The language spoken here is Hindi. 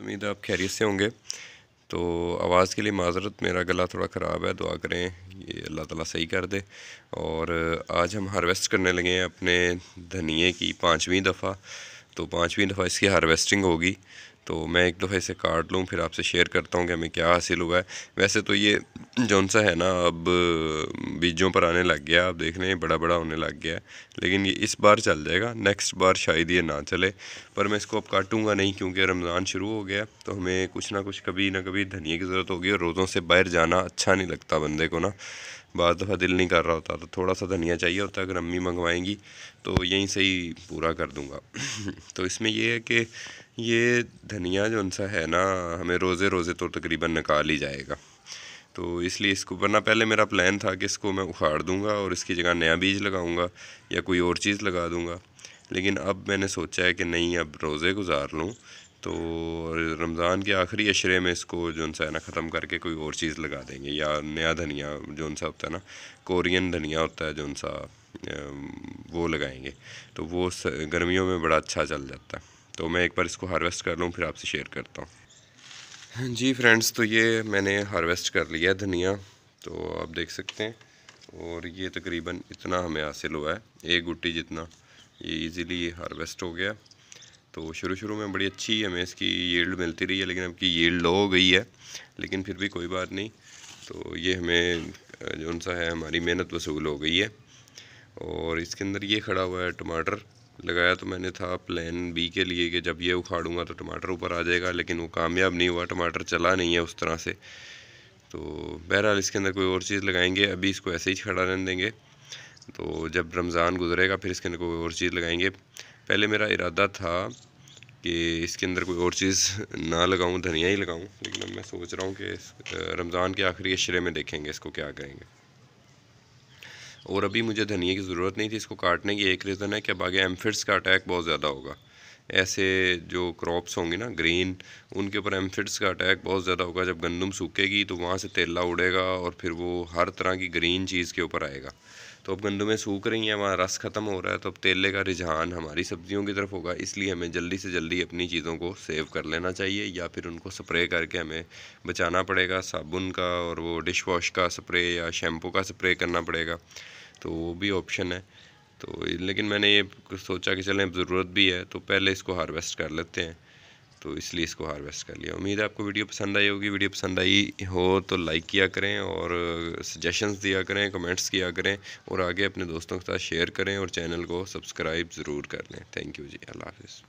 उम्मीद है आप खैरियत से होंगे तो आवाज़ के लिए माजरत मेरा गला थोड़ा ख़राब है दुआ करें ये अल्लाह ताला सही कर दे और आज हम हार्वेस्ट करने लगे हैं अपने धनिए की पाँचवीं दफ़ा तो पाँचवीं दफ़ा इसकी हार्वेस्टिंग होगी तो मैं एक दफ़ा इसे काट लूँ फिर आपसे शेयर करता हूँ कि हमें क्या हासिल हुआ है वैसे तो ये जौन सा है ना अब बीजों पर आने लग गया आप देख रहे हैं बड़ा बड़ा होने लग गया है लेकिन ये इस बार चल जाएगा नेक्स्ट बार शायद ये ना चले पर मैं इसको अब काटूंगा नहीं क्योंकि रमज़ान शुरू हो गया तो हमें कुछ ना कुछ कभी ना कभी धनिया की ज़रूरत होगी और रोज़ों से बाहर जाना अच्छा नहीं लगता बंदे को ना बाद दफ़ा दिल नहीं कर रहा होता तो थोड़ा सा धनिया चाहिए होता अगर अम्मी मंगवाएंगी तो यहीं से ही पूरा कर दूँगा तो इसमें यह है कि ये धनिया जो सा है ना हमें रोज़े रोज़े तो तकरीबन निकाल ही जाएगा तो इसलिए इसको वरना पहले मेरा प्लान था कि इसको मैं उखाड़ दूंगा और इसकी जगह नया बीज लगाऊंगा या कोई और चीज़ लगा दूंगा लेकिन अब मैंने सोचा है कि नहीं अब रोज़े गुजार लूँ तो रमज़ान के आखिरी अशरे में इसको जो सा है ना ख़त्म करके कोई और चीज़ लगा देंगे या नया धनिया जो सा होता है ना कोरियन धनिया होता है जो सा वो लगाएंगे तो वो गर्मियों में बड़ा अच्छा चल जाता है तो मैं एक बार इसको हार्वेस्ट कर लूँ फिर आपसे शेयर करता हूँ जी फ्रेंड्स तो ये मैंने हार्वेस्ट कर लिया है धनिया तो आप देख सकते हैं और ये तकरीबन इतना हमें हासिल हुआ है एक गुट्टी जितना ये इजीली हार्वेस्ट हो गया तो शुरू शुरू में बड़ी अच्छी हमें इसकी येल्ड मिलती रही है लेकिन अब की येल्ड लो हो गई है लेकिन फिर भी कोई बात नहीं तो ये हमें जो सा है हमारी मेहनत वसूल हो गई है और इसके अंदर ये खड़ा हुआ है टमाटर लगाया तो मैंने था प्लान बी के लिए कि जब ये उखाड़ूंगा तो टमाटर ऊपर आ जाएगा लेकिन वो कामयाब नहीं हुआ टमाटर चला नहीं है उस तरह से तो बहरहाल इसके अंदर कोई और चीज़ लगाएंगे अभी इसको ऐसे ही खड़ा रहने देंगे तो जब रमज़ान गुजरेगा फिर इसके अंदर कोई और चीज़ लगाएंगे पहले मेरा इरादा था कि इसके अंदर कोई और चीज़ ना लगाऊँ धनिया ही लगाऊँ लेकिन अब मैं सोच रहा हूँ कि रमज़ान के आखिरी अशरे में देखेंगे इसको क्या करेंगे और अभी मुझे धनिया की ज़रूरत नहीं थी इसको काटने की एक रीज़न है कि अब आगे एम्फिट्स का अटैक बहुत ज़्यादा होगा ऐसे जो क्रॉप्स होंगे ना ग्रेन उनके ऊपर एम्फिड्स का अटैक बहुत ज़्यादा होगा जब गंदम सूखेगी तो वहाँ से तेला उड़ेगा और फिर वो हर तरह की ग्रीन चीज़ के ऊपर आएगा तो अब गंदमें सूख रही हैं वहाँ रस ख़त्म हो रहा है तो अब तेले का रिझान हमारी सब्जियों की तरफ होगा इसलिए हमें जल्दी से जल्दी अपनी चीज़ों को सेव कर लेना चाहिए या फिर उनको स्प्रे करके हमें बचाना पड़ेगा साबुन का और वो डिश वॉश का स्प्रे या शैम्पू का स्प्रे करना पड़ेगा तो वो भी ऑप्शन है तो लेकिन मैंने ये सोचा कि चलें ज़रूरत भी है तो पहले इसको हारवेस्ट कर लेते हैं तो इसलिए इसको हारवेस्ट कर लिया उम्मीद है आपको वीडियो पसंद आई होगी वीडियो पसंद आई हो तो लाइक किया करें और सजेशंस दिया करें कमेंट्स किया करें और आगे अपने दोस्तों के साथ शेयर करें और चैनल को सब्सक्राइब ज़रूर कर लें थैंक यू जी अल्लाह हाफिज़